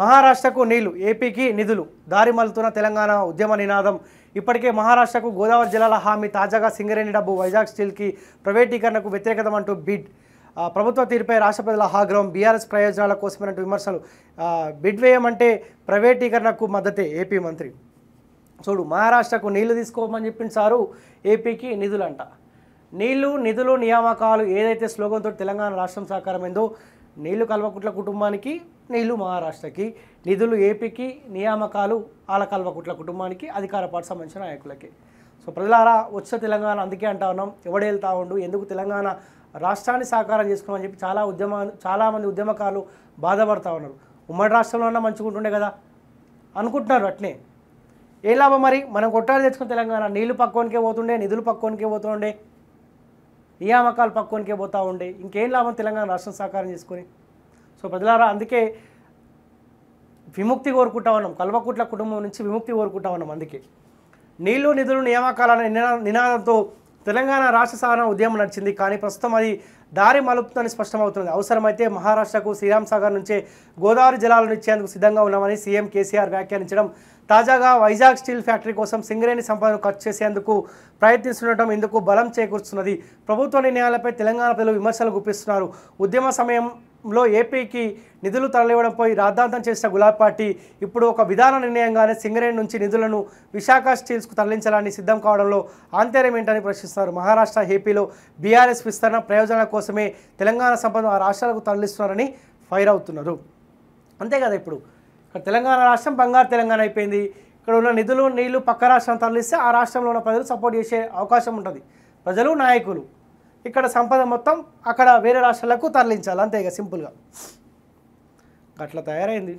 మహారాష్ట్రకు నీళ్లు ఏపీకి నిధులు దారి మలుతున్న తెలంగాణ ఉద్యమ నినాదం ఇప్పటికే మహారాష్ట్రకు గోదావరి జిల్లాల హామీ తాజాగా సింగరేణి డబ్బు వైజాగ్ స్టీల్కి ప్రైవేటీకరణకు వ్యతిరేకతమంటూ బిడ్ ప్రభుత్వ తీరుపై రాష్ట్ర ప్రజల ఆగ్రహం బీఆర్ఎస్ ప్రయోజనాల కోసమైన విమర్శలు బిడ్ వేయమంటే ప్రైవేటీకరణకు మద్దతే ఏపీ మంత్రి చూడు మహారాష్ట్రకు నీళ్లు తీసుకోమని చెప్పిన సారు ఏపీకి నిధులంట నీళ్లు నిధులు నియామకాలు ఏదైతే స్లోగన్తో తెలంగాణ రాష్ట్రం సహకారమైందో నీళ్లు కల్వకుట్ల కుటుంబానికి నీళ్లు మహారాష్ట్రకి నిధులు ఏపీకి నియామకాలు కుట్ల కుటుంబానికి అధికార పాటు సంబంధించిన నాయకులకి సో ప్రజలారా వచ్చే తెలంగాణ అందుకే అంటా ఉన్నాం ఎవడేళ్తా ఉండు ఎందుకు తెలంగాణ రాష్ట్రాన్ని సాకారం చేసుకోమని చెప్పి చాలా ఉద్యమ చాలామంది ఉద్యమకారులు బాధపడతా ఉన్నారు ఉమ్మడి రాష్ట్రంలో ఉన్నా మంచుకుంటుండే కదా అనుకుంటున్నారు అట్నే ఏ లాభం మరి మనం కొట్టాలి తెచ్చుకున్న తెలంగాణ నీళ్లు పక్కోనికే పోతుండే నిధులు పక్కోనికే పోతుండే నియామకాలు పక్కోనికే పోతూ ఉండే ఇంకేం లాభం తెలంగాణ రాష్ట్రం సాకారం చేసుకొని సో ప్రజలారా అందుకే విముక్తి కోరుకుంటా ఉన్నాం కల్వకుట్ల కుటుంబం నుంచి విముక్తి కోరుకుంటా ఉన్నాం అందుకే నీళ్లు నిధులు నియామకాల నినాదంతో తెలంగాణ రాష్ట్ర సాధన ఉద్యమం నడిచింది కానీ ప్రస్తుతం అది దారి మలుపుతుందని స్పష్టమవుతుంది అవసరమైతే మహారాష్ట్రకు శ్రీరామ్ సాగర్ నుంచే గోదావరి జలాలను ఇచ్చేందుకు సిద్ధంగా ఉన్నామని సీఎం కేసీఆర్ వ్యాఖ్యానించడం తాజాగా వైజాగ్ స్టీల్ ఫ్యాక్టరీ కోసం సింగరేణి సంపదను ఖర్చు చేసేందుకు ప్రయత్నిస్తుండటం ఇందుకు బలం చేకూరుస్తున్నది ప్రభుత్వ నిర్ణయాలపై తెలంగాణ ప్రజలు విమర్శలు గుప్పిస్తున్నారు ఉద్యమ సమయం లో ఏపీకి నిధులు తరలివ్వడంపై రాద్ధాంతం చేసిన గులాబ్ పార్టీ ఇప్పుడు ఒక విధాన నిర్ణయంగానే సింగరేణి నుంచి నిధులను విశాఖ స్టీల్స్కు తరలించాలని సిద్ధం కావడంలో ఆంతర్యం ఏంటని ప్రశ్నిస్తున్నారు మహారాష్ట్ర ఏపీలో బీఆర్ఎస్ విస్తరణ ప్రయోజనాల కోసమే తెలంగాణ సంపద ఆ రాష్ట్రాలకు తరలిస్తున్నారని ఫైర్ అవుతున్నారు అంతే కదా ఇప్పుడు ఇక్కడ తెలంగాణ రాష్ట్రం బంగారు తెలంగాణ అయిపోయింది ఇక్కడ ఉన్న నిధులు నీళ్లు పక్క రాష్ట్రం తరలిస్తే ఆ రాష్ట్రంలో ఉన్న ప్రజలు సపోర్ట్ చేసే అవకాశం ఉంటుంది ప్రజలు నాయకులు ఇక్కడ సంపద మొత్తం అక్కడ వేరే రాష్ట్రాలకు తరలించాలి అంతే ఇక సింపుల్గా అట్లా తయారైంది